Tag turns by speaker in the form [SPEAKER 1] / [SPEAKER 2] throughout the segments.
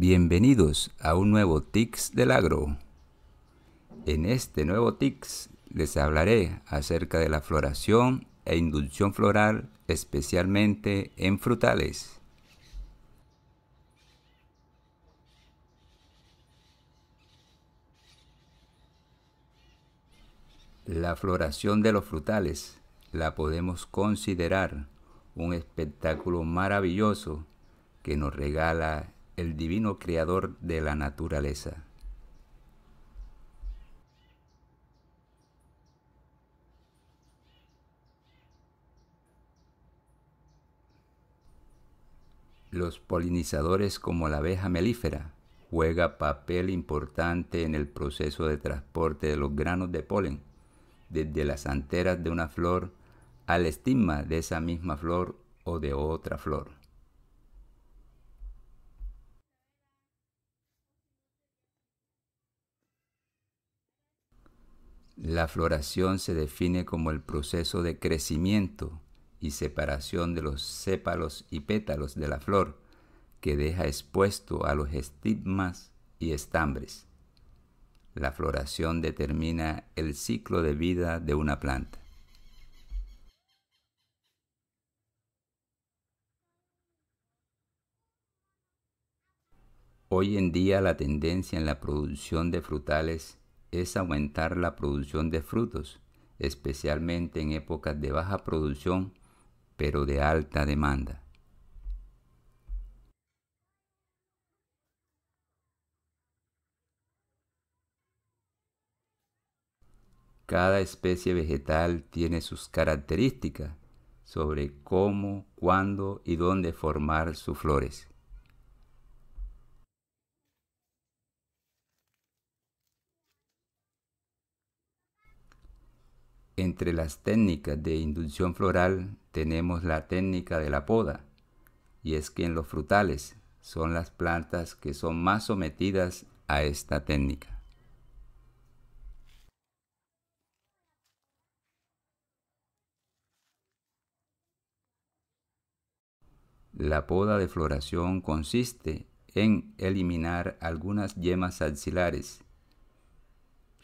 [SPEAKER 1] Bienvenidos a un nuevo TICS del agro. En este nuevo TICS les hablaré acerca de la floración e inducción floral especialmente en frutales. La floración de los frutales la podemos considerar un espectáculo maravilloso que nos regala el divino creador de la naturaleza. Los polinizadores como la abeja melífera juega papel importante en el proceso de transporte de los granos de polen desde las anteras de una flor al estigma de esa misma flor o de otra flor. La floración se define como el proceso de crecimiento y separación de los sépalos y pétalos de la flor, que deja expuesto a los estigmas y estambres. La floración determina el ciclo de vida de una planta. Hoy en día la tendencia en la producción de frutales es aumentar la producción de frutos, especialmente en épocas de baja producción, pero de alta demanda. Cada especie vegetal tiene sus características sobre cómo, cuándo y dónde formar sus flores. Entre las técnicas de inducción floral tenemos la técnica de la poda, y es que en los frutales son las plantas que son más sometidas a esta técnica. La poda de floración consiste en eliminar algunas yemas axilares,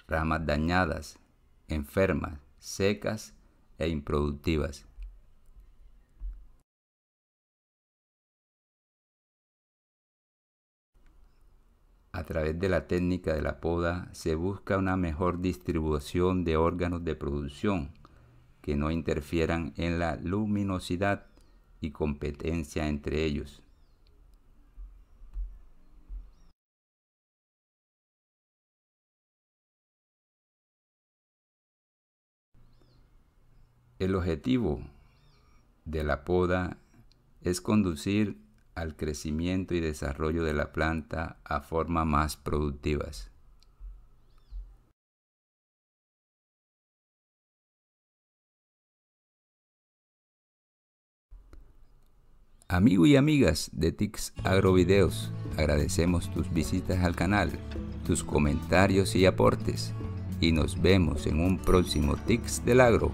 [SPEAKER 1] ramas dañadas, enfermas, secas e improductivas. A través de la técnica de la poda se busca una mejor distribución de órganos de producción que no interfieran en la luminosidad y competencia entre ellos. El objetivo de la poda es conducir al crecimiento y desarrollo de la planta a formas más productivas. Amigo y amigas de Tix Agrovideos, agradecemos tus visitas al canal, tus comentarios y aportes y nos vemos en un próximo Tix del Agro.